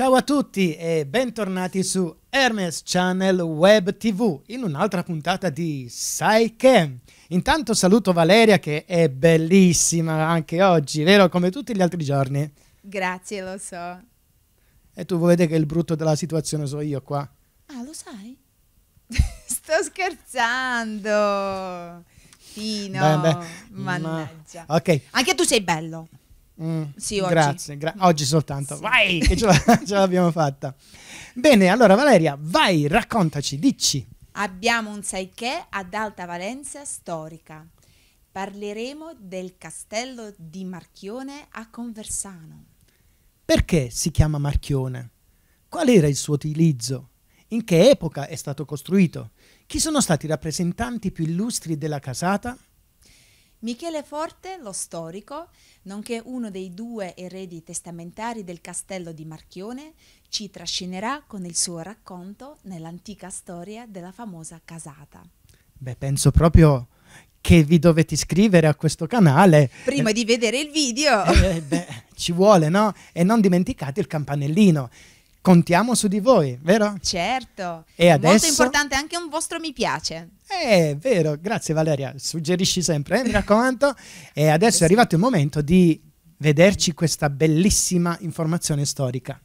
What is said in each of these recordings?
Ciao a tutti e bentornati su Hermes Channel Web TV in un'altra puntata di Sai che. Intanto saluto Valeria che è bellissima anche oggi, vero? Come tutti gli altri giorni. Grazie, lo so. E tu vuoi vedere che il brutto della situazione sono io qua? Ah, lo sai? Sto scherzando. Fino. Beh, beh, Mannaggia. Ma... Ok. Anche tu sei bello. Mm, sì, oggi. Grazie, gra- oggi soltanto. Sì. Vai, che ce, la- ce l'abbiamo fatta. Bene, allora Valeria, vai, raccontaci, dici. Abbiamo un saiché ad alta valenza storica. Parleremo del castello di Marchione a Conversano. Perché si chiama Marchione? Qual era il suo utilizzo? In che epoca è stato costruito? Chi sono stati i rappresentanti più illustri della casata? Michele Forte, lo storico, nonché uno dei due eredi testamentari del castello di Marchione, ci trascinerà con il suo racconto nell'antica storia della famosa casata. Beh, penso proprio che vi dovete iscrivere a questo canale. Prima eh, di vedere il video. Eh, beh, ci vuole, no? E non dimenticate il campanellino contiamo su di voi, vero? Certo, e adesso... molto importante anche un vostro mi piace. È eh, vero, grazie Valeria, suggerisci sempre, eh, mi raccomando. E adesso è arrivato il momento di vederci questa bellissima informazione storica.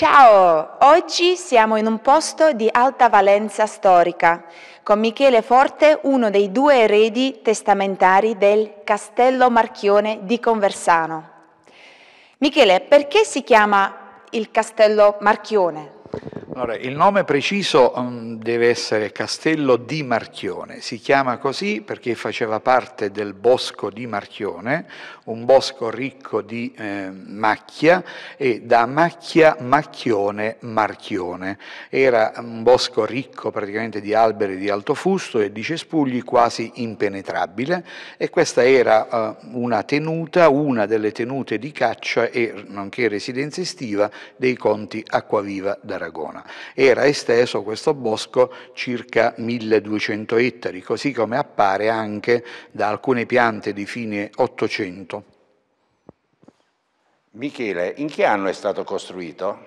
Ciao, oggi siamo in un posto di alta valenza storica con Michele Forte, uno dei due eredi testamentari del Castello Marchione di Conversano. Michele, perché si chiama il Castello Marchione? Allora, il nome preciso mm, deve essere Castello di Marchione, si chiama così perché faceva parte del bosco di Marchione, un bosco ricco di eh, macchia e da macchia Macchione Marchione. Era un bosco ricco praticamente di alberi di alto fusto e di cespugli quasi impenetrabile e questa era eh, una tenuta, una delle tenute di caccia e nonché residenza estiva dei conti Acquaviva d'Arezzo. Aragona. Era esteso questo bosco circa 1200 ettari, così come appare anche da alcune piante di fine 800. Michele, in che anno è stato costruito?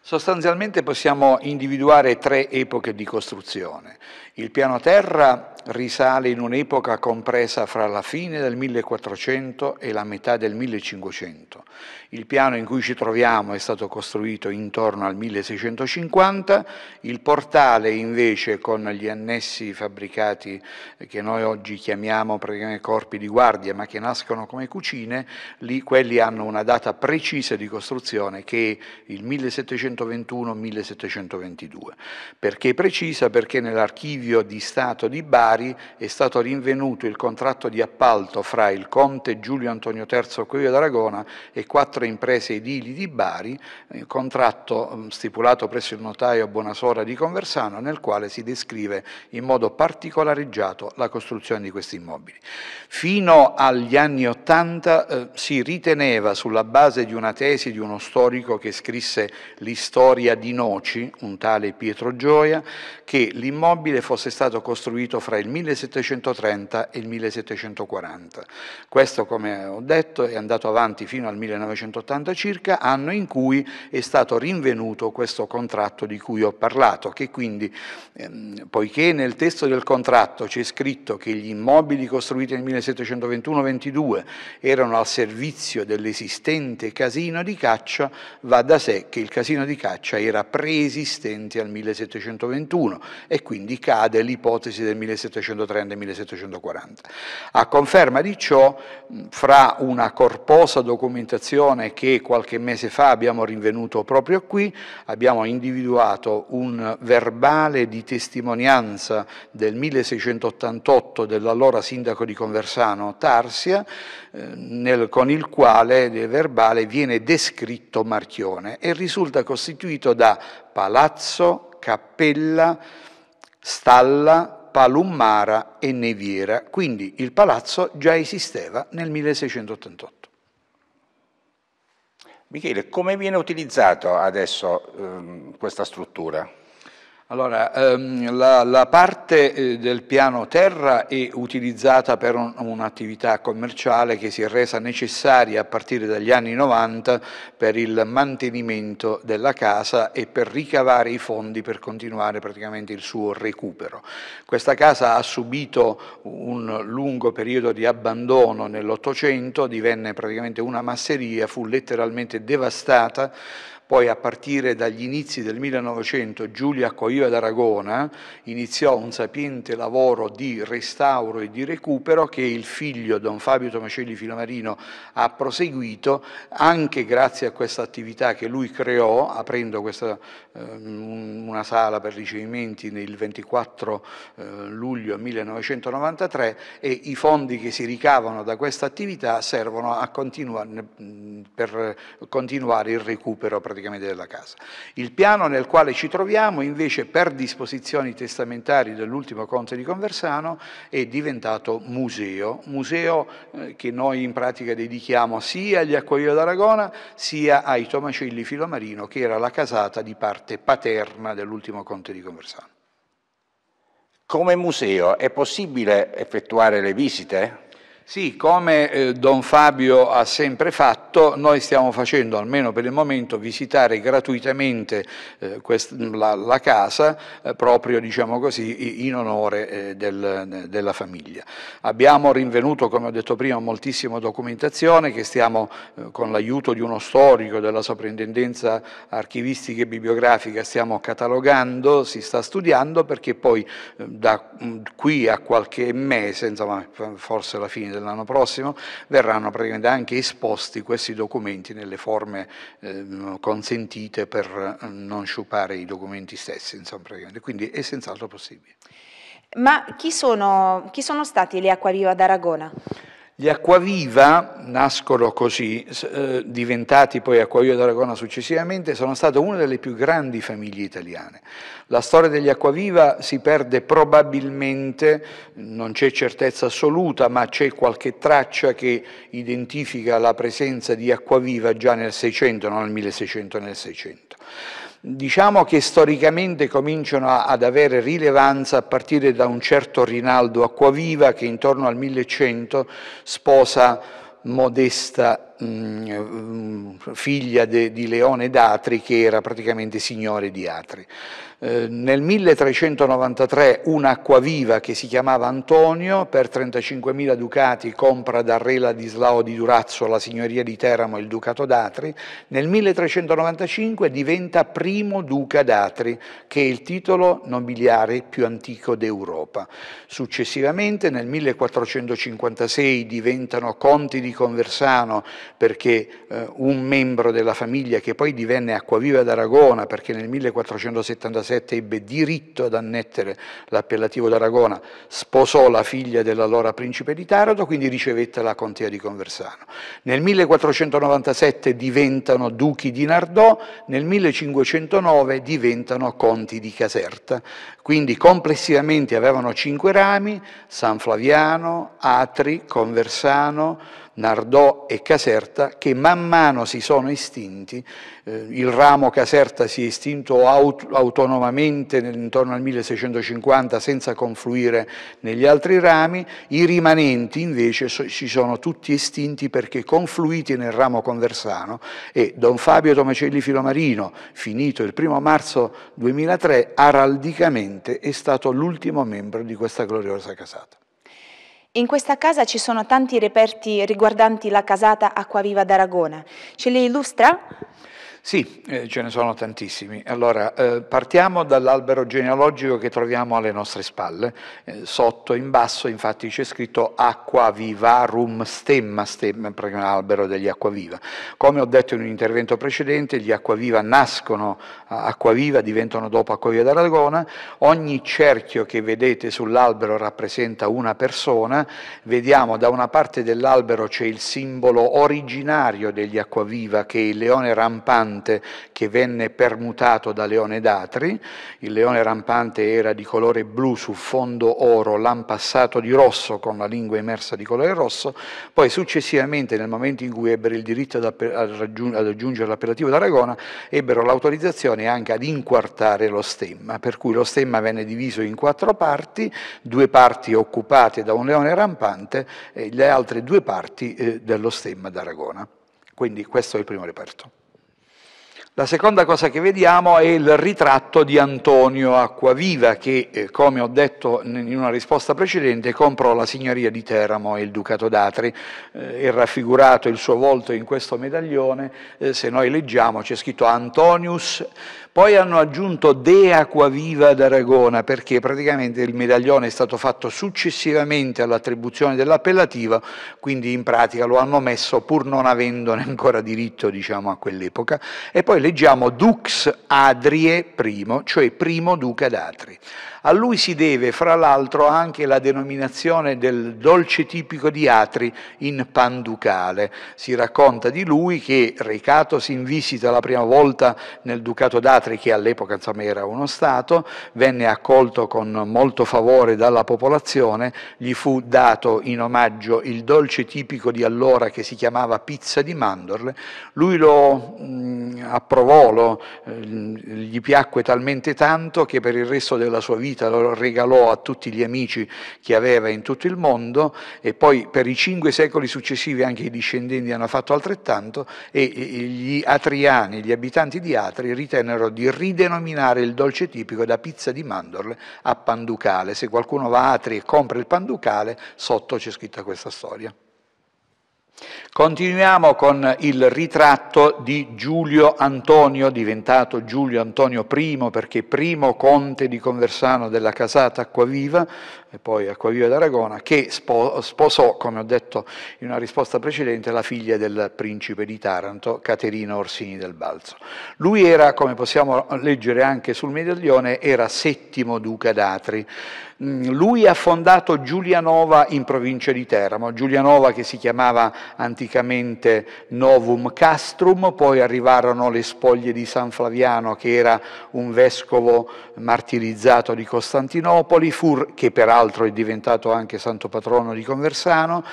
Sostanzialmente possiamo individuare tre epoche di costruzione. Il piano terra risale in un'epoca compresa fra la fine del 1400 e la metà del 1500. Il piano in cui ci troviamo è stato costruito intorno al 1650, il portale invece con gli annessi fabbricati che noi oggi chiamiamo corpi di guardia ma che nascono come cucine, lì quelli hanno una data precisa di costruzione che è il 1721-1722. Perché precisa? Perché nell'archivio di Stato di Bari Bari è stato rinvenuto il contratto di appalto fra il conte Giulio Antonio III Curio d'Aragona e quattro imprese edili di Bari, eh, contratto mm, stipulato presso il notaio Bonasora di Conversano, nel quale si descrive in modo particolareggiato la costruzione di questi immobili. Fino agli anni Ottanta eh, si riteneva, sulla base di una tesi di uno storico che scrisse l'istoria di Noci, un tale Pietro Gioia, che l'immobile fosse stato costruito fra il il 1730 e il 1740. Questo, come ho detto, è andato avanti fino al 1980 circa, anno in cui è stato rinvenuto questo contratto di cui ho parlato, che quindi, ehm, poiché nel testo del contratto c'è scritto che gli immobili costruiti nel 1721-22 erano al servizio dell'esistente casino di caccia, va da sé che il casino di caccia era preesistente al 1721 e quindi cade l'ipotesi del 1721 1730-1740. A conferma di ciò, fra una corposa documentazione che qualche mese fa abbiamo rinvenuto proprio qui, abbiamo individuato un verbale di testimonianza del 1688 dell'allora sindaco di Conversano, Tarsia, eh, nel, con il quale nel verbale viene descritto Marchione e risulta costituito da palazzo, cappella, stalla, Palummara e Neviera, quindi il palazzo già esisteva nel 1688. Michele, come viene utilizzata adesso ehm, questa struttura? Allora, ehm, la, la, parte eh, del piano terra è utilizzata per un'attività commerciale che si è resa necessaria a partire dagli anni 90 per il mantenimento della casa e per ricavare i fondi per continuare praticamente il suo recupero. Questa casa ha subito un lungo periodo di abbandono nell'Ottocento, divenne praticamente una masseria, fu letteralmente devastata poi a partire dagli inizi del 1900 Giulia Coiva d'Aragona iniziò un sapiente lavoro di restauro e di recupero che il figlio Don Fabio Tomacelli Filomarino ha proseguito anche grazie a questa attività che lui creò aprendo questa, eh, una sala per ricevimenti nel 24 eh, luglio 1993 e i fondi che si ricavano da questa attività servono mm, per continuare il recupero Praticamente praticamente della casa. Il piano nel quale ci troviamo invece per disposizioni testamentari dell'ultimo conte di Conversano è diventato museo, museo eh, che noi in pratica dedichiamo sia agli acquaio d'Aragona sia ai Tomacelli Filomarino che era la casata di parte paterna dell'ultimo conte di Conversano. Come museo è possibile effettuare le visite? Sì, come eh, Don Fabio ha sempre fatto, noi stiamo facendo, almeno per il momento, visitare gratuitamente eh, la, la, casa, eh, proprio diciamo così, in onore eh, del, della famiglia. Abbiamo rinvenuto, come ho detto prima, moltissima documentazione che stiamo, eh, con l'aiuto di uno storico della soprintendenza archivistica e bibliografica, stiamo catalogando, si sta studiando, perché poi eh, da mm, qui a qualche mese, insomma forse alla fine dell'anno prossimo, verranno praticamente anche esposti questi documenti nelle forme eh, consentite per ehm, non sciupare i documenti stessi, insomma, quindi è senz'altro possibile. Ma chi sono, chi sono stati le acquaviva d'Aragona? Gli acquaviva nascono così, eh, diventati poi acquaviva d'Aragona successivamente, sono state una delle più grandi famiglie italiane. La storia degli acquaviva si perde probabilmente, non c'è certezza assoluta, ma c'è qualche traccia che identifica la presenza di acquaviva già nel 600, non nel 1600, nel 600 diciamo che storicamente cominciano ad avere rilevanza a partire da un certo Rinaldo Acquaviva che intorno al 1100 sposa Modesta Mm, figlia de, di Leone d'Atri che era praticamente signore di Atri. Eh, nel 1393 un acquaviva che si chiamava Antonio per 35.000 ducati compra da re Ladislao di Durazzo la signoria di Teramo e il ducato d'Atri, nel 1395 diventa primo duca d'Atri che è il titolo nobiliare più antico d'Europa. Successivamente nel 1456 diventano conti di Conversano perché eh, un membro della famiglia che poi divenne Acquaviva d'Aragona, perché nel 1477 ebbe diritto ad annettere l'appellativo d'Aragona, sposò la figlia dell'allora principe di Taranto, quindi ricevette la contea di Conversano. Nel 1497 diventano duchi di Nardò, nel 1509 diventano conti di Caserta, quindi complessivamente avevano cinque rami, San Flaviano, Atri, Conversano, Nardò e Caserta, che man mano si sono estinti, eh, il ramo Caserta si è estinto aut autonomamente intorno al 1650 senza confluire negli altri rami, i rimanenti invece so si sono tutti estinti perché confluiti nel ramo conversano e Don Fabio Tomacelli Filomarino, finito il primo marzo 2003, araldicamente è stato l'ultimo membro di questa gloriosa casata. In questa casa ci sono tanti reperti riguardanti la casata Acquaviva d'Aragona. Ce li illustra sì, eh, ce ne sono tantissimi. Allora, eh, partiamo dall'albero genealogico che troviamo alle nostre spalle. Eh, sotto, in basso, infatti, c'è scritto Aqua Vivarum Stemma, stemma perché è un albero degli acquaviva. Come ho detto in un intervento precedente, gli acquaviva nascono acquaviva, diventano dopo acquaviva d'Aragona. Ogni cerchio che vedete sull'albero rappresenta una persona. Vediamo da una parte dell'albero c'è il simbolo originario degli acquaviva, che è il leone rampante rampante che venne permutato da leone d'atri. Il leone rampante era di colore blu su fondo oro, lampassato di rosso con la lingua immersa di colore rosso, poi successivamente nel momento in cui ebbero il diritto ad, ad aggiungere l'appellativo d'Aragona, ebbero l'autorizzazione anche ad inquartare lo stemma, per cui lo stemma venne diviso in quattro parti, due parti occupate da un leone rampante e le altre due parti eh, dello stemma d'Aragona. Quindi questo è il primo reperto. La seconda cosa che vediamo è il ritratto di Antonio Acquaviva che, eh, come ho detto in una risposta precedente, comprò la signoria di Teramo e il ducato d'Atri. Eh, è raffigurato il suo volto in questo medaglione, eh, se noi leggiamo c'è scritto Antonius poi hanno aggiunto De Acquaviva d'Aragona perché praticamente il medaglione è stato fatto successivamente all'attribuzione dell'appellativa, quindi in pratica lo hanno messo pur non avendone ancora diritto diciamo, a quell'epoca. E poi leggiamo Dux Adrie I, cioè primo duca d'Atri. A lui si deve fra l'altro anche la denominazione del dolce tipico di Atri in panducale. Si racconta di lui che, recatosi in visita la prima volta nel ducato d'Atri, Patri, che all'epoca insomma, era uno Stato, venne accolto con molto favore dalla popolazione, gli fu dato in omaggio il dolce tipico di allora che si chiamava pizza di mandorle, lui lo mh, mm, approvò, lo, eh, gli piacque talmente tanto che per il resto della sua vita lo regalò a tutti gli amici che aveva in tutto il mondo e poi per i cinque secoli successivi anche i discendenti hanno fatto altrettanto e gli atriani, gli abitanti di Atri ritennero di ridenominare il dolce tipico da pizza di mandorle a panducale. Se qualcuno va a Atri e compra il panducale, sotto c'è scritta questa storia. Continuiamo con il ritratto di Giulio Antonio, diventato Giulio Antonio I perché primo conte di Conversano della casata Acquaviva, e poi Acquaviva d'Aragona, che sposò, come ho detto in una risposta precedente, la figlia del principe di Taranto, Caterina Orsini del Balzo. Lui era, come possiamo leggere anche sul medaglione, era settimo duca d'Atri. Mm, lui ha fondato Giulianova in provincia di Teramo, Giulianova che si chiamava anticamente Novum Castrum, poi arrivarono le spoglie di San Flaviano che era un vescovo martirizzato di Costantinopoli, che peraltro peraltro è diventato anche santo patrono di Conversano,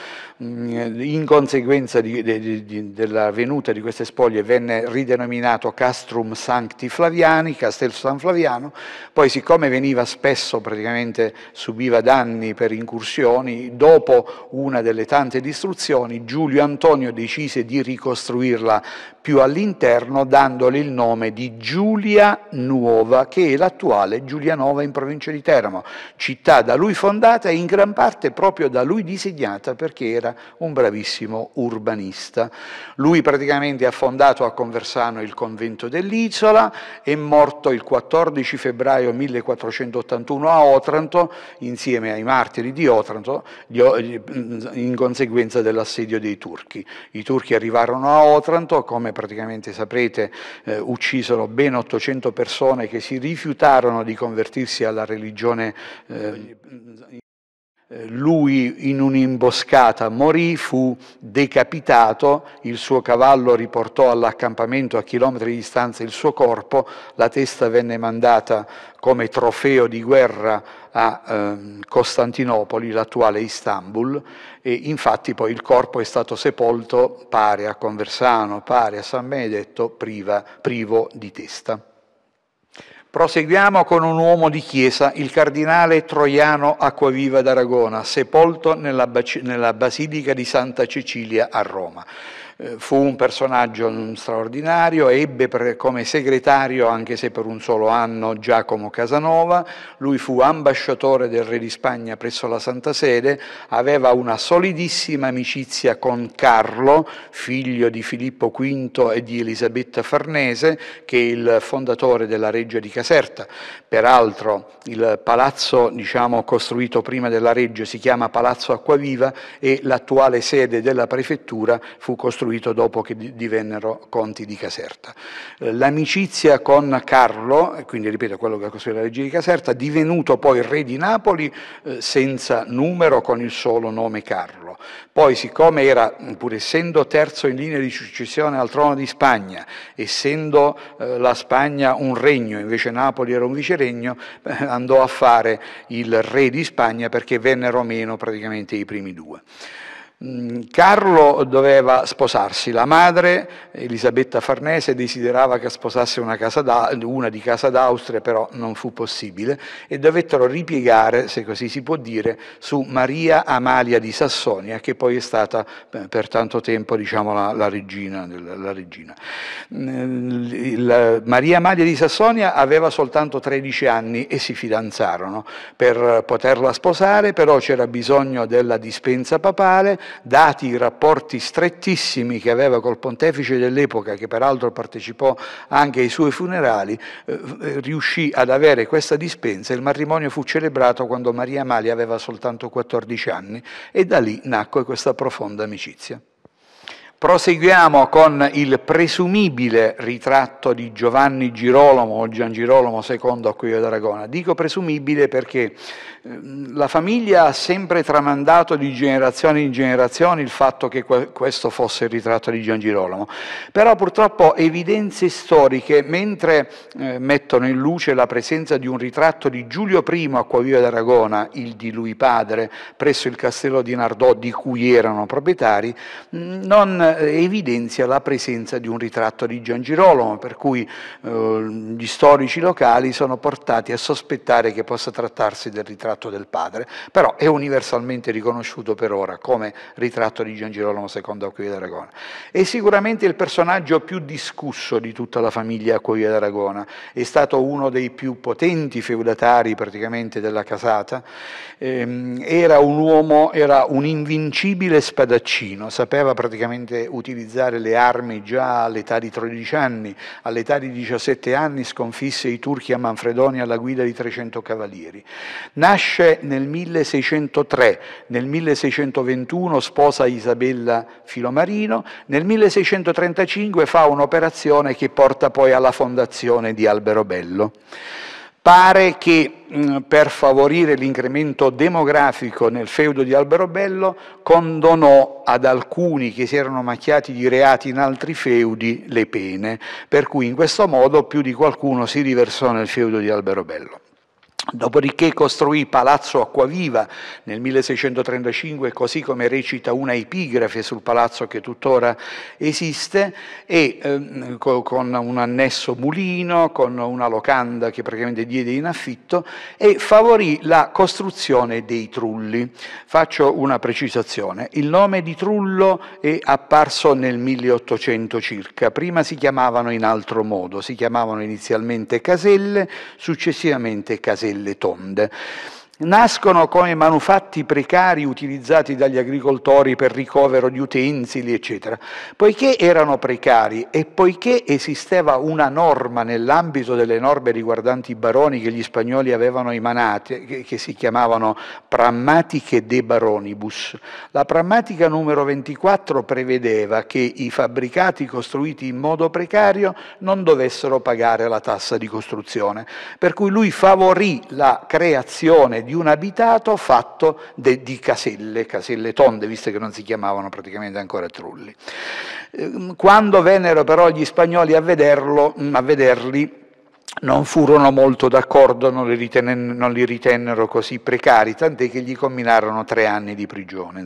mm, in conseguenza di, di, di, della venuta di queste spoglie venne ridenominato Castrum Sancti Flaviani, Castel San Flaviano, poi siccome veniva spesso, praticamente subiva danni per incursioni, dopo una delle tante distruzioni Giulio Antonio decise di ricostruirla più all'interno dandole il nome di Giulia Nuova, che è l'attuale Giulianova in provincia di Teramo, città da lui fondata in gran parte proprio da lui disegnata perché era un bravissimo urbanista. Lui praticamente ha fondato a Conversano il convento dell'Isola, è morto il 14 febbraio 1481 a Otranto insieme ai martiri di Otranto in conseguenza dell'assedio dei turchi. I turchi arrivarono a Otranto, come praticamente saprete eh, uccisero ben 800 persone che si rifiutarono di convertirsi alla religione eh, eh, lui in un'imboscata morì, fu decapitato, il suo cavallo riportò all'accampamento a chilometri di distanza il suo corpo, la testa venne mandata come trofeo di guerra a eh, Costantinopoli, l'attuale Istanbul, e infatti poi il corpo è stato sepolto pare a Conversano, pare a San Benedetto, priva, privo di testa. Proseguiamo con un uomo di chiesa, il cardinale Troiano Acquaviva d'Aragona, sepolto nella, nella Basilica di Santa Cecilia a Roma. Eh, fu un personaggio straordinario, ebbe per, come segretario, anche se per un solo anno, Giacomo Casanova, lui fu ambasciatore del re di Spagna presso la Santa Sede, aveva una solidissima amicizia con Carlo, figlio di Filippo V e di Elisabetta Farnese, che è il fondatore della Reggia di Caserta. Peraltro il palazzo diciamo, costruito prima della Reggio si chiama Palazzo Acquaviva e l'attuale sede della prefettura fu costruita costruito dopo che divennero conti di Caserta. Eh, l'amicizia con Carlo, quindi ripeto quello che ha costruito la legge di Caserta, divenuto poi re di Napoli eh, senza numero con il solo nome Carlo. Poi siccome era, pur essendo terzo in linea di successione al trono di Spagna, essendo eh, la Spagna un regno, invece Napoli era un viceregno, andò a fare il re di Spagna perché vennero meno praticamente i primi due. Mm, Carlo doveva sposarsi, la madre Elisabetta Farnese desiderava che sposasse una, una di casa d'Austria, però non fu possibile e dovettero ripiegare, se così si può dire, su Maria Amalia di Sassonia, che poi è stata eh, per tanto tempo diciamo, la, la, regina. La regina. Mm, la Maria Amalia di Sassonia aveva soltanto 13 anni e si fidanzarono. Per poterla sposare però c'era bisogno della dispensa papale, dati i rapporti strettissimi che aveva col pontefice dell'epoca, che peraltro partecipò anche ai suoi funerali, eh, eh, riuscì ad avere questa dispensa. Il matrimonio fu celebrato quando Maria Amalia aveva soltanto 14 anni e da lì nacque questa profonda amicizia. Proseguiamo con il presumibile ritratto di Giovanni Girolamo o Gian Girolamo II a Cuglio d'Aragona. Dico presumibile perché ehm, la famiglia ha sempre tramandato di generazione in generazione il fatto che questo fosse il ritratto di Gian Girolamo. Però purtroppo evidenze storiche, mentre eh, mettono in luce la presenza di un ritratto di Giulio I a Cuglio d'Aragona, il di lui padre, presso il castello di Nardò di cui erano proprietari, non evidenzia la presenza di un ritratto di Gian Girolamo, per cui eh, gli storici locali sono portati a sospettare che possa trattarsi del ritratto del padre, però è universalmente riconosciuto per ora come ritratto di Giangirolamo II a Cuoio d'Aragona. È sicuramente il personaggio più discusso di tutta la famiglia a d'Aragona, è stato uno dei più potenti feudatari praticamente della casata, ehm, era un uomo, era un invincibile spadaccino, sapeva praticamente utilizzare le armi già all'età di 13 anni, all'età di 17 anni sconfisse i turchi a Manfredonia alla guida di 300 cavalieri. Nasce nel 1603, nel 1621 sposa Isabella Filomarino, nel 1635 fa un'operazione che porta poi alla fondazione di Alberobello. Pare che mh, mm, per favorire l'incremento demografico nel feudo di Alberobello condonò ad alcuni che si erano macchiati di reati in altri feudi le pene, per cui in questo modo più di qualcuno si riversò nel feudo di Alberobello. Dopodiché costruì Palazzo Acquaviva nel 1635, così come recita una epigrafe sul palazzo che tuttora esiste, e ehm, con un annesso mulino, con una locanda che praticamente diede in affitto, e favorì la costruzione dei trulli. Faccio una precisazione. Il nome di trullo è apparso nel 1800 circa. Prima si chiamavano in altro modo, si chiamavano inizialmente caselle, successivamente caselle delle tonde nascono come manufatti precari utilizzati dagli agricoltori per ricovero di utensili, eccetera. Poiché erano precari e poiché esisteva una norma nell'ambito delle norme riguardanti i baroni che gli spagnoli avevano emanate, che, che si chiamavano prammatiche de baronibus, la prammatica numero 24 prevedeva che i fabbricati costruiti in modo precario non dovessero pagare la tassa di costruzione, per cui lui favorì la creazione di un abitato fatto de, di caselle, caselle tonde, visto che non si chiamavano praticamente ancora trulli. Ehm, quando vennero però gli spagnoli a, vederlo, a vederli, non furono molto d'accordo, non li, riten- non li, ritennero così precari, tant'è che gli combinarono tre anni di prigione.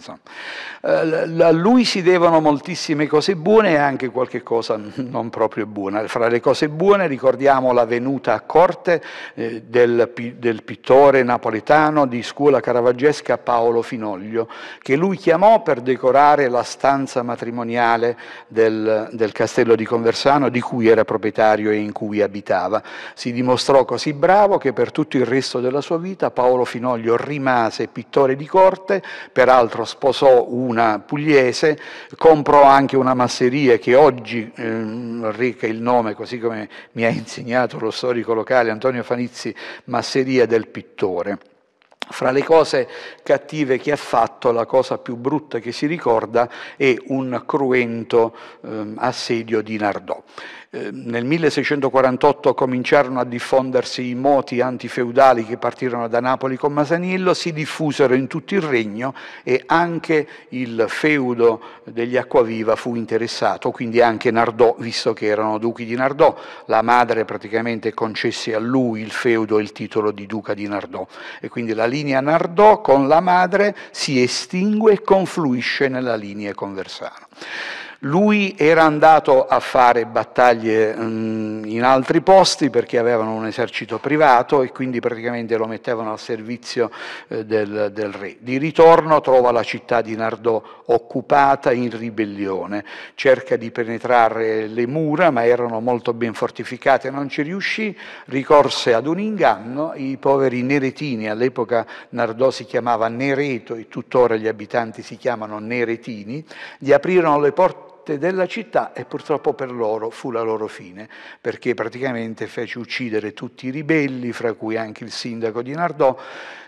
Eh, a lui si devono moltissime cose buone e anche qualche cosa non proprio buona. Fra le cose buone ricordiamo la venuta a corte eh, del, del, pittore napoletano di scuola caravaggesca Paolo Finoglio, che lui chiamò per decorare la stanza matrimoniale del, del castello di Conversano di cui era proprietario e in cui abitava. Si dimostrò così bravo che per tutto il resto della sua vita Paolo Finoglio rimase pittore di corte, peraltro sposò una pugliese, comprò anche una masseria che oggi ehm, reca il nome, così come mi ha insegnato lo storico locale Antonio Fanizzi, Masseria del Pittore. Fra le cose cattive che ha fatto, la cosa più brutta che si ricorda è un cruento ehm, assedio di Nardò. Ehm, nel 1648 cominciarono a diffondersi i moti antifeudali che partirono da Napoli con Masanillo, si diffusero in tutto il regno e anche il feudo degli Acquaviva fu interessato, quindi anche Nardò, visto che erano duchi di Nardò, la madre praticamente concesse a lui il feudo e il titolo di duca di Nardò e quindi la linea Nardò con la madre si estingue e confluisce nella linea Conversano. Lui era andato a fare battaglie mm, in altri posti perché avevano un esercito privato e quindi praticamente lo mettevano al servizio eh, del, del, re. Di ritorno trova la città di Nardò occupata in ribellione, cerca di penetrare le mura ma erano molto ben fortificate, non ci riuscì, ricorse ad un inganno, i poveri neretini, all'epoca Nardò si chiamava Nereto e tuttora gli abitanti si chiamano neretini, gli aprirono le porte forte della città e purtroppo per loro fu la loro fine, perché praticamente fece uccidere tutti i ribelli, fra cui anche il sindaco di Nardò,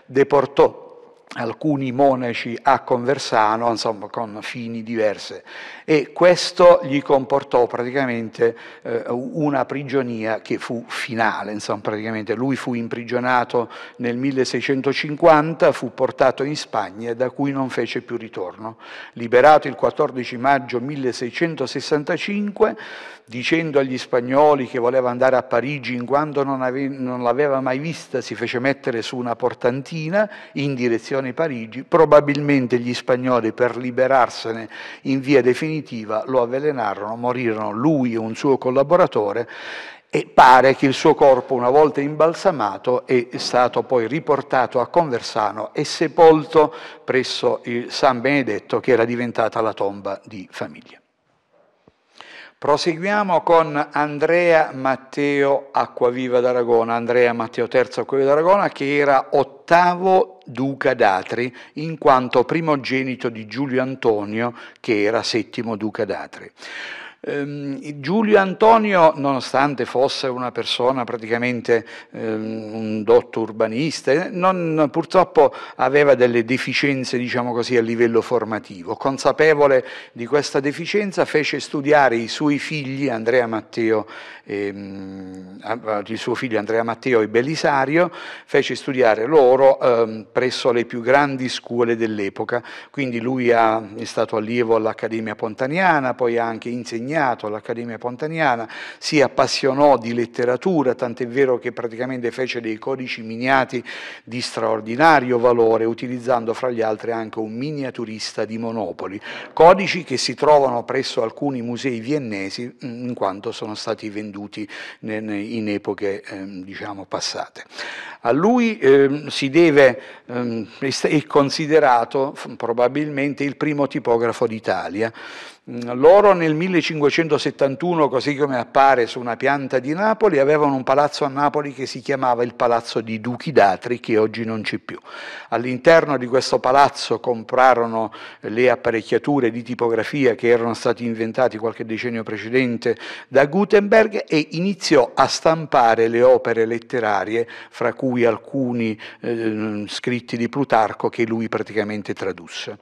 deportò alcuni monaci a Conversano, insomma con fini diverse, e questo gli comportò praticamente eh, una prigionia che fu finale, insomma praticamente lui fu imprigionato nel 1650, fu portato in Spagna da cui non fece più ritorno. Liberato il 14 maggio 1665, dicendo agli spagnoli che voleva andare a Parigi in quanto non, ave- non l'aveva mai vista, si fece mettere su una portantina in direzione stazione Parigi, probabilmente gli spagnoli per liberarsene in via definitiva lo avvelenarono, morirono lui e un suo collaboratore e pare che il suo corpo, una volta imbalsamato, è stato poi riportato a Conversano e sepolto presso il San Benedetto, che era diventata la tomba di famiglia. Proseguiamo con Andrea Matteo Acquaviva d'Aragona, Andrea Matteo III Acquaviva d'Aragona che era ottavo duca d'Atri in quanto primogenito di Giulio Antonio che era settimo duca d'Atri. Ehm, Giulio Antonio, nonostante fosse una persona praticamente ehm, un dotto urbanista, non, purtroppo aveva delle deficienze, diciamo così, a livello formativo. Consapevole di questa deficienza, fece studiare i suoi figli, Andrea Matteo, ehm, il suo figlio Andrea Matteo e Belisario, fece studiare loro ehm, presso le più grandi scuole dell'epoca. Quindi lui ha, è stato allievo all'Accademia Pontaniana, poi ha anche insegnato impegnato all'Accademia Pontaniana, si appassionò di letteratura, tant'è vero che praticamente fece dei codici miniati di straordinario valore, utilizzando fra gli altri anche un miniaturista di Monopoli, codici che si trovano presso alcuni musei viennesi mm, in quanto sono stati venduti in epoche ehm, diciamo, passate. A lui eh, si deve, eh, è considerato probabilmente il primo tipografo d'Italia, loro nel 1571, così come appare su una pianta di Napoli, avevano un palazzo a Napoli che si chiamava il Palazzo di Duchi d'Atri, che oggi non c'è più. All'interno di questo palazzo comprarono eh, le apparecchiature di tipografia che erano state inventate qualche decennio precedente da Gutenberg e iniziò a stampare le opere letterarie, fra cui alcuni eh, scritti di Plutarco che lui praticamente tradusse.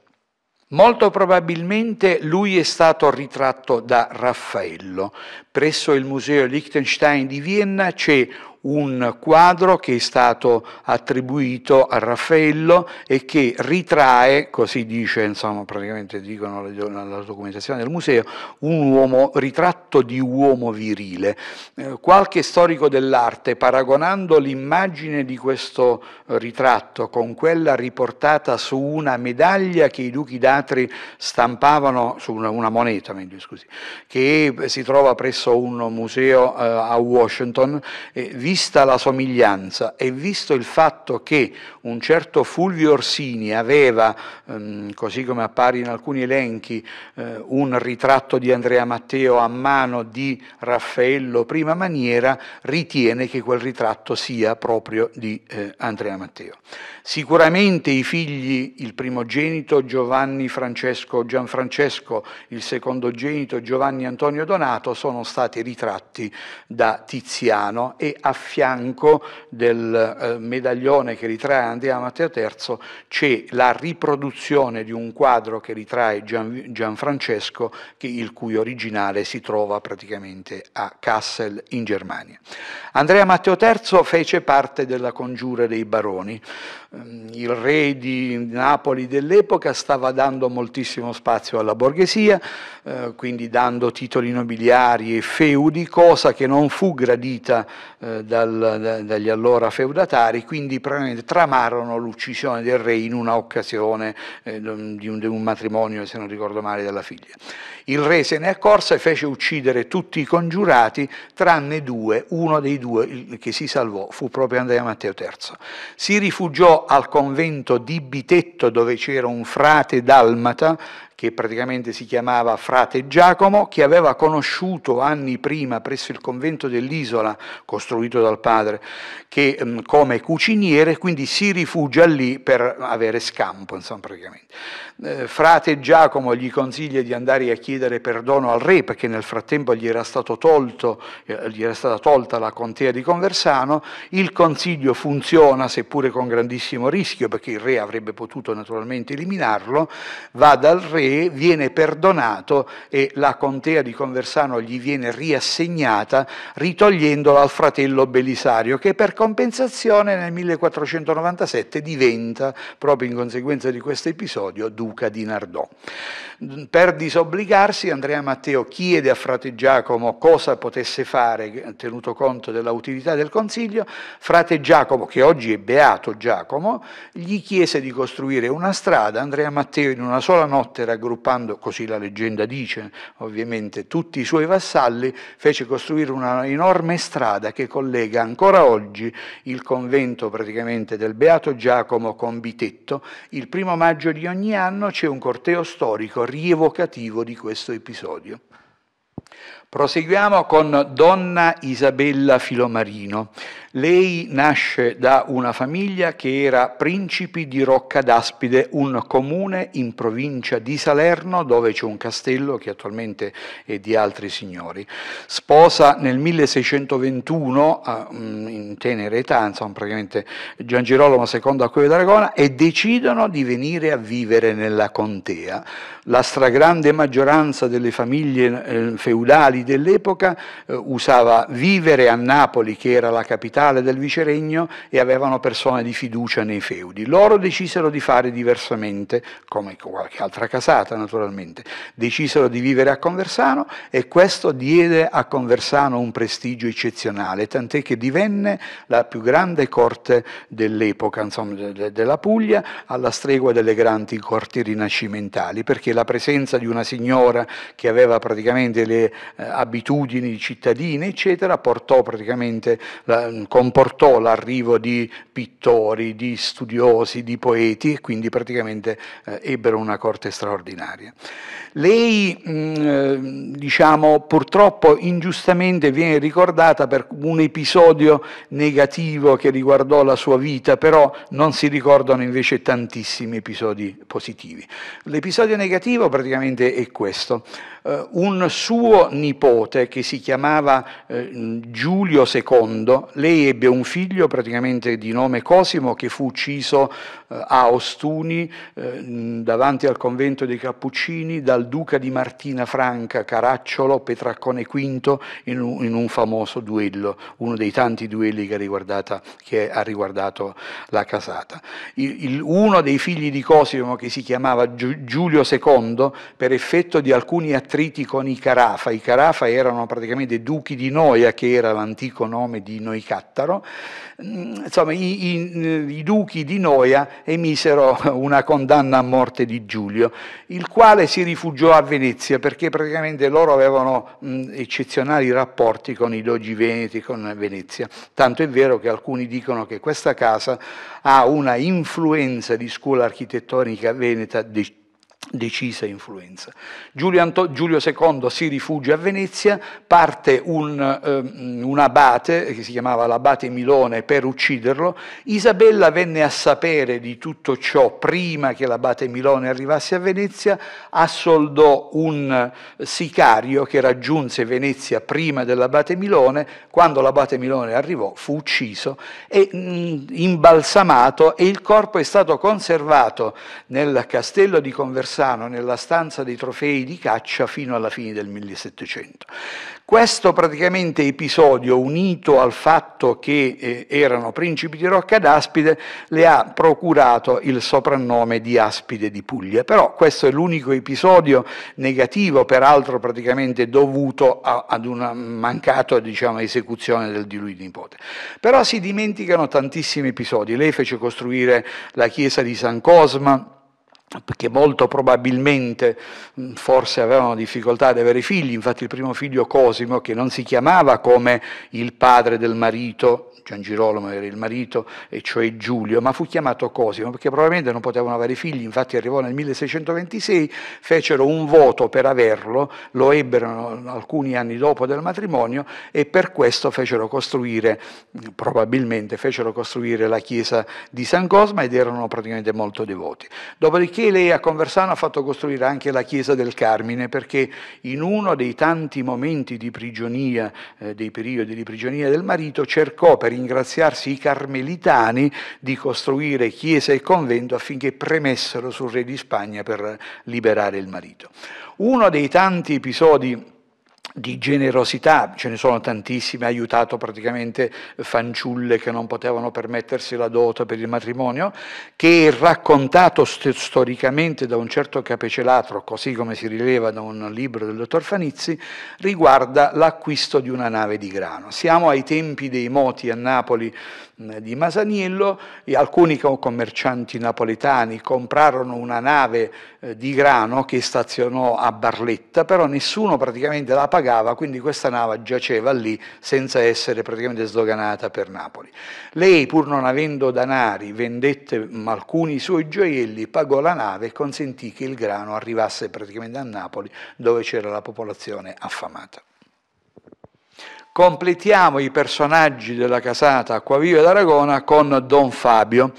Molto probabilmente lui è stato ritratto da Raffaello. Presso il Museo Liechtenstein di Vienna c'è un quadro che è stato attribuito a Raffaello e che ritrae, così dice, insomma, praticamente dicono la documentazione del museo, un uomo, ritratto di uomo virile. Eh, qualche storico dell'arte, paragonando l'immagine di questo eh, ritratto con quella riportata su una medaglia che i duchi d'Atri stampavano, su una, moneta, meglio, scusi, che si trova presso un museo eh, a Washington, eh, vista la somiglianza e visto il fatto che un certo Fulvio Orsini aveva, ehm, così come appare in alcuni elenchi, eh, un ritratto di Andrea Matteo a mano di Raffaello prima maniera, ritiene che quel ritratto sia proprio di eh, Andrea Matteo. Sicuramente i figli, il primogenito Giovanni Francesco Gianfrancesco, il secondogenito Giovanni Antonio Donato, sono stati ritratti da Tiziano e a fianco del eh, medaglione che ritrae Andrea Matteo III c'è la riproduzione di un quadro che ritrae Gian, Gianfrancesco, che, il cui originale si trova praticamente a Kassel in Germania. Andrea Matteo III fece parte della congiura dei baroni. Mm, il re di Napoli dell'epoca stava dando moltissimo spazio alla borghesia, eh, quindi dando titoli nobiliari e feudi, cosa che non fu gradita eh, dal, dagli allora feudatari, quindi praticamente tramarono l'uccisione del re in una occasione eh, di, un, di, un, matrimonio, se non ricordo male, della figlia. Il re se ne accorse e fece uccidere tutti i congiurati, tranne due, uno dei due che si salvò fu proprio Andrea Matteo III. Si rifugiò al convento di Bitetto dove c'era un frate dalmata, che praticamente si chiamava Frate Giacomo, che aveva conosciuto anni prima presso il convento dell'isola costruito dal padre, che mm, come cuciniere quindi si rifugia lì per avere scampo, insomma, praticamente. Eh, frate Giacomo gli consiglia di andare a chiedere perdono al re perché nel frattempo gli era, tolto, eh, gli era stata tolta la contea di Conversano, il consiglio funziona seppure con grandissimo rischio perché il re avrebbe potuto naturalmente eliminarlo, va dal re e viene perdonato e la contea di Conversano gli viene riassegnata ritogliendola al fratello Belisario che per compensazione nel 1497 diventa, proprio in conseguenza di questo episodio, duca di Nardò. Per disobbligarsi Andrea Matteo chiede a frate Giacomo cosa potesse fare tenuto conto dell'utilità del consiglio, frate Giacomo, che oggi è beato Giacomo, gli chiese di costruire una strada, Andrea Matteo in una sola notte raggruppando, così la leggenda dice ovviamente, tutti i suoi vassalli, fece costruire una enorme strada che collega ancora oggi il convento praticamente del Beato Giacomo con Bitetto. Il primo maggio di ogni anno c'è un corteo storico rievocativo di questo episodio. Proseguiamo con Donna Isabella Filomarino. Lei nasce da una famiglia che era principi di Rocca d'Aspide, un comune in provincia di Salerno dove c'è un castello che attualmente è di altri signori. Sposa nel 1621, mm, in tenera età, insomma praticamente Gian Girolamo II a Cueve d'Aragona, e decidono di venire a vivere nella contea. La stragrande maggioranza delle famiglie eh, feudali mentali dell'epoca, eh, usava vivere a Napoli, che era la capitale del viceregno, e avevano persone di fiducia nei feudi. Loro decisero di fare diversamente, come qualche altra casata naturalmente, decisero di vivere a Conversano e questo diede a Conversano un prestigio eccezionale, tant'è che divenne la più grande corte dell'epoca, insomma, de, de, della Puglia, alla stregua delle grandi corti rinascimentali, perché la presenza di una signora che aveva praticamente le, eh, abitudini cittadine, eccetera, portò praticamente, comportò l'arrivo di pittori, di studiosi, di poeti e quindi praticamente eh, ebbero una corte straordinaria. Lei, mm, eh, diciamo, purtroppo ingiustamente viene ricordata per un episodio negativo che riguardò la sua vita, però non si ricordano invece tantissimi episodi positivi. L'episodio negativo praticamente è questo. Eh, un suo nipote nipote che si chiamava eh, Giulio II, lei ebbe un figlio praticamente di nome Cosimo che fu ucciso eh, a Ostuni eh, davanti al convento dei Cappuccini dal duca di Martina Franca, Caracciolo, Petraccone V, in un, in un famoso duello, uno dei tanti duelli che, che ha riguardato la casata. Il, il, uno dei figli di Cosimo che si chiamava Giulio II, per effetto di alcuni attriti con i Carafa, i Carafa Carafa erano praticamente duchi di Noia, che era l'antico nome di Noicattaro. Mm, insomma, i, i, i duchi di Noia emisero una condanna a morte di Giulio, il quale si rifugiò a Venezia perché praticamente loro avevano mh, mm, eccezionali rapporti con i dogi veneti, con Venezia. Tanto è vero che alcuni dicono che questa casa ha una influenza di scuola architettonica veneta de- decisa influenza. Giulio, Anto Giulio II si rifugia a Venezia, parte un, um, un abate, che si chiamava l'abate Milone, per ucciderlo. Isabella venne a sapere di tutto ciò prima che l'abate Milone arrivasse a Venezia, assoldò un sicario che raggiunse Venezia prima dell'abate Milone, quando l'abate Milone arrivò fu ucciso e mh, mm, imbalsamato e il corpo è stato conservato nel castello di Conversione Aversano nella stanza dei trofei di caccia fino alla fine del 1700. Questo praticamente episodio, unito al fatto che eh, erano principi di Rocca d'Aspide, le ha procurato il soprannome di Aspide di Puglia. Però questo è l'unico episodio negativo, peraltro praticamente dovuto a, ad una mancata diciamo, esecuzione del di lui nipote. Però si dimenticano tantissimi episodi. Lei fece costruire la chiesa di San Cosma, che molto probabilmente forse avevano difficoltà ad avere figli, infatti il primo figlio Cosimo, che non si chiamava come il padre del marito, Giangirolamo era il marito, e cioè Giulio, ma fu chiamato Cosimo perché probabilmente non potevano avere figli, infatti arrivò nel 1626, fecero un voto per averlo, lo ebbero alcuni anni dopo del matrimonio e per questo fecero costruire, probabilmente fecero costruire la chiesa di San Cosma ed erano praticamente molto devoti. Dopodiché lei a Conversano ha fatto costruire anche la chiesa del Carmine perché in uno dei tanti momenti di prigionia, eh, dei periodi di prigionia del marito, cercò per ringraziarsi i carmelitani di costruire chiesa e convento affinché premessero sul re di Spagna per liberare il marito. Uno dei tanti episodi di generosità, ce ne sono tantissime, ha aiutato praticamente fanciulle che non potevano permettersi la dote per il matrimonio, che raccontato st storicamente da un certo capecelatro, così come si rileva da un libro del dottor Fanizzi, riguarda l'acquisto di una nave di grano. Siamo ai tempi dei moti a Napoli di Masaniello, alcuni commercianti napoletani comprarono una nave eh, di grano che stazionò a Barletta, però nessuno praticamente la pagava, quindi questa nave giaceva lì senza essere praticamente sdoganata per Napoli. Lei, pur non avendo danari, vendette mm, alcuni suoi gioielli, pagò la nave e consentì che il grano arrivasse praticamente a Napoli, dove c'era la popolazione affamata. Completiamo i personaggi della casata Acquaviva d'Aragona con Don Fabio,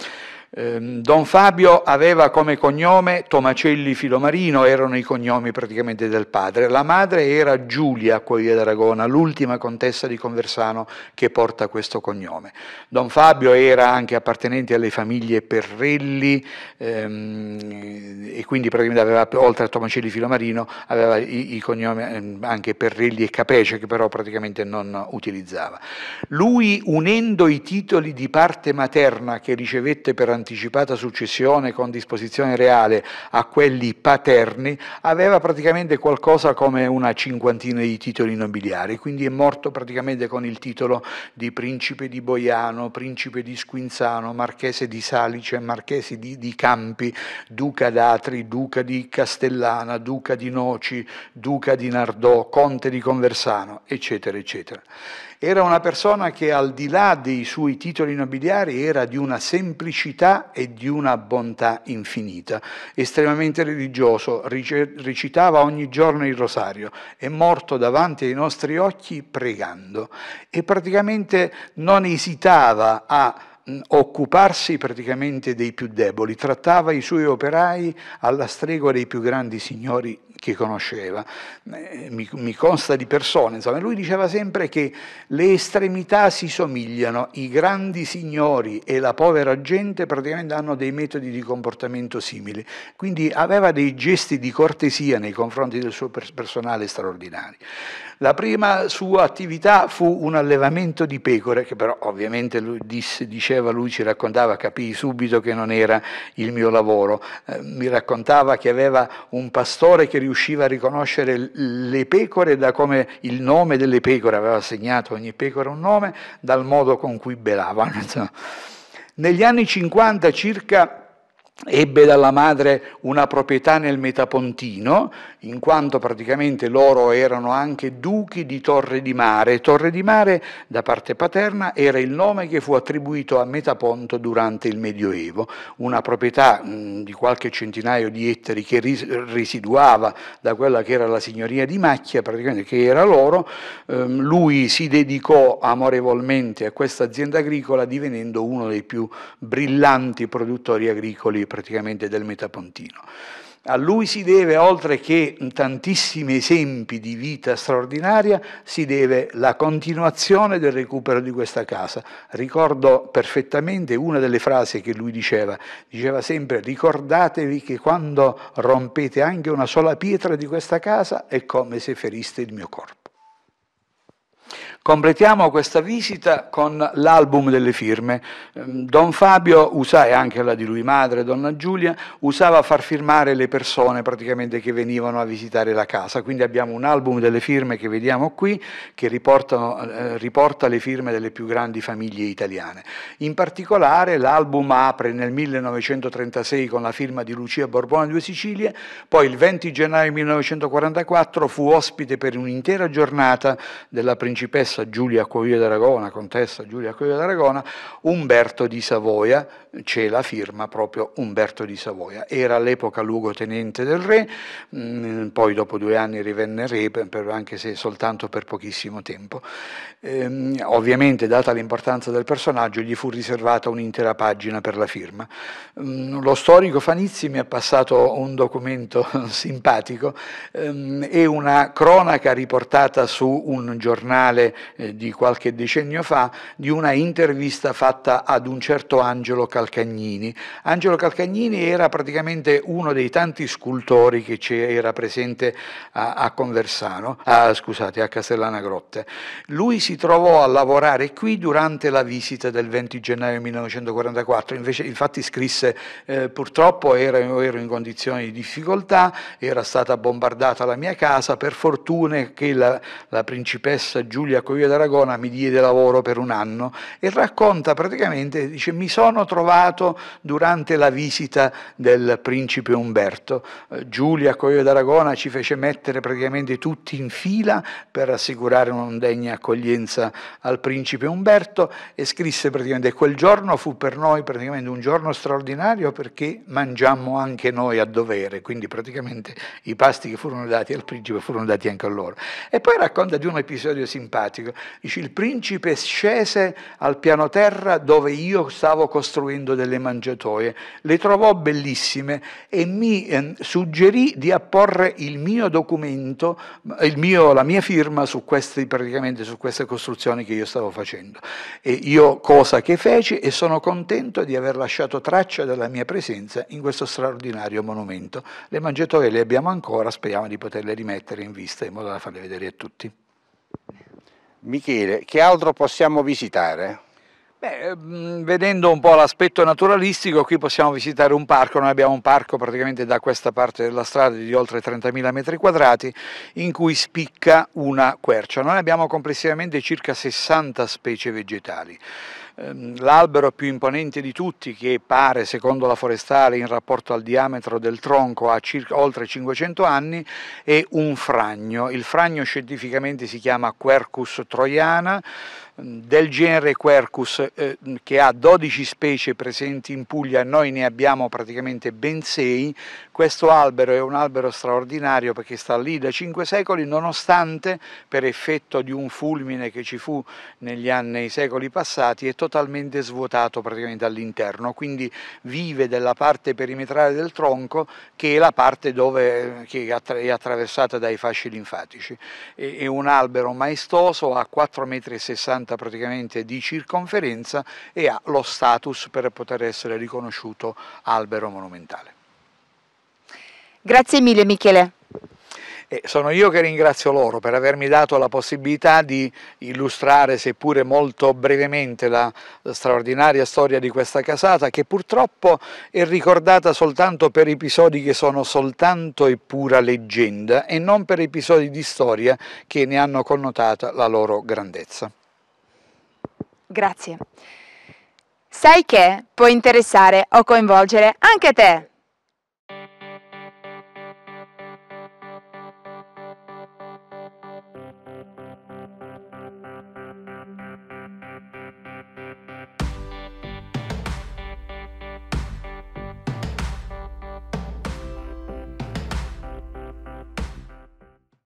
Ehm, Don Fabio aveva come cognome Tomacelli Filomarino, erano i cognomi praticamente del padre. La madre era Giulia Coria d'Aragona, l'ultima contessa di Conversano che porta questo cognome. Don Fabio era anche appartenente alle famiglie Perrelli ehm, e quindi praticamente aveva, oltre a Tomacelli Filomarino, aveva i, i cognomi ehm, anche Perrelli e Capece che però praticamente non utilizzava. Lui unendo i titoli di parte materna che ricevette per antichità anticipata successione con disposizione reale a quelli paterni aveva praticamente qualcosa come una cinquantina di titoli nobiliari, quindi è morto praticamente con il titolo di principe di Boiano, principe di Squinzano, marchese di Salice, marchese di, di Campi, duca d'Atri, duca di Castellana, duca di Noci, duca di Nardò, conte di Conversano, eccetera, eccetera. Era una persona che al di là dei suoi titoli nobiliari era di una semplicità e di una bontà infinita, estremamente religioso, recitava ogni giorno il rosario, è morto davanti ai nostri occhi pregando e praticamente non esitava a Mm, occuparsi praticamente dei più deboli, trattava i suoi operai alla stregua dei più grandi signori che conosceva. Eh, mi, mi consta di persone, insomma, lui diceva sempre che le estremità si somigliano, i grandi signori e la povera gente praticamente hanno dei metodi di comportamento simili, quindi aveva dei gesti di cortesia nei confronti del suo personale straordinario. La prima sua attività fu un allevamento di pecore, che però ovviamente lui disse, diceva, lui ci raccontava, capii subito che non era il mio lavoro. Eh, mi raccontava che aveva un pastore che riusciva a riconoscere le pecore da come il nome delle pecore, aveva segnato ogni pecora un nome, dal modo con cui belavano. Negli anni 50 circa ebbe dalla madre una proprietà nel Metapontino, in quanto praticamente loro erano anche duchi di Torre di Mare. Torre di Mare, da parte paterna, era il nome che fu attribuito a Metaponto durante il Medioevo, una proprietà mh, di qualche centinaio di ettari che ris- residuava da quella che era la signoria di Macchia, praticamente che era loro. Ehm, lui si dedicò amorevolmente a questa azienda agricola divenendo uno dei più brillanti produttori agricoli praticamente del Metapontino. A lui si deve, oltre che tantissimi esempi di vita straordinaria, si deve la continuazione del recupero di questa casa. Ricordo perfettamente una delle frasi che lui diceva. Diceva sempre ricordatevi che quando rompete anche una sola pietra di questa casa è come se feriste il mio corpo. Completiamo questa visita con l'album delle firme. Ehm, Don Fabio usava, e anche la di lui madre, donna Giulia, usava far firmare le persone praticamente che venivano a visitare la casa. Quindi abbiamo un album delle firme che vediamo qui, che riportano, eh, riporta le firme delle più grandi famiglie italiane. In particolare l'album apre nel 1936 con la firma di Lucia Borbone Due Sicilie, poi il 20 gennaio 1944 fu ospite per un'intera giornata della principessa contessa Giulia Cuoio d'Aragona, contessa Giulia Cuoio d'Aragona, Umberto di Savoia, c'è la firma proprio Umberto di Savoia. Era all'epoca luogotenente del re, mm, poi dopo due anni rivenne re, anche se soltanto per pochissimo tempo. Ehm, ovviamente, data l'importanza del personaggio, gli fu riservata un'intera pagina per la firma. Mh, mm, lo storico Fanizzi mi ha passato un documento simpatico ehm, e una cronaca riportata su un giornale eh, di qualche decennio fa di una intervista fatta ad un certo Angelo Calabria Calcagnini. Angelo Calcagnini era praticamente uno dei tanti scultori che c'era presente a, a Conversano, a, scusate, a Castellana Grotte. Lui si trovò a lavorare qui durante la visita del 20 gennaio 1944, Invece, infatti scrisse eh, purtroppo ero, ero in condizioni di difficoltà, era stata bombardata la mia casa, per fortuna che la, la principessa Giulia Covia d'Aragona mi diede lavoro per un anno e racconta praticamente, dice mi sono trovato trovato durante la visita del principe Umberto. Eh, Giulia Coio d'Aragona ci fece mettere praticamente tutti in fila per assicurare una degna accoglienza al principe Umberto e scrisse praticamente quel giorno fu per noi praticamente un giorno straordinario perché mangiammo anche noi a dovere, quindi praticamente i pasti che furono dati al principe furono dati anche a loro. E poi racconta di un episodio simpatico, dice il principe scese al piano terra dove io stavo costruendo facendo delle mangiatoie. Le trovò bellissime e mi ehm, suggerì di apporre il mio documento, il mio, la mia firma su queste, praticamente, su queste costruzioni che io stavo facendo. E io cosa che feci e sono contento di aver lasciato traccia della mia presenza in questo straordinario monumento. Le mangiatoie le abbiamo ancora, speriamo di poterle rimettere in vista in modo da farle vedere a tutti. Michele, che altro possiamo visitare? Beh, mm, vedendo un po' l'aspetto naturalistico, qui possiamo visitare un parco, noi abbiamo un parco praticamente da questa parte della strada di oltre 30.000 metri quadrati in cui spicca una quercia. Noi abbiamo complessivamente circa 60 specie vegetali. Ehm, l'albero più imponente di tutti che pare secondo la forestale in rapporto al diametro del tronco ha circa, oltre 500 anni è un fragno, il fragno scientificamente si chiama Quercus troiana ehm, del genere Quercus eh, che ha 12 specie presenti in Puglia, noi ne abbiamo praticamente ben 6, questo albero è un albero straordinario perché sta lì da 5 secoli nonostante per effetto di un fulmine che ci fu negli anni, nei secoli passati è totalmente totalmente svuotato praticamente all'interno, quindi vive della parte perimetrale del tronco che è la parte dove, eh, che è attraversata dai fasci linfatici. È un albero maestoso, ha 4,60 m praticamente di circonferenza e ha lo status per poter essere riconosciuto albero monumentale. Grazie mille Michele. E sono io che ringrazio loro per avermi dato la possibilità di illustrare, seppure molto brevemente, la straordinaria storia di questa casata che purtroppo è ricordata soltanto per episodi che sono soltanto e pura leggenda e non per episodi di storia che ne hanno connotata la loro grandezza. Grazie. Sai che può interessare o coinvolgere anche te.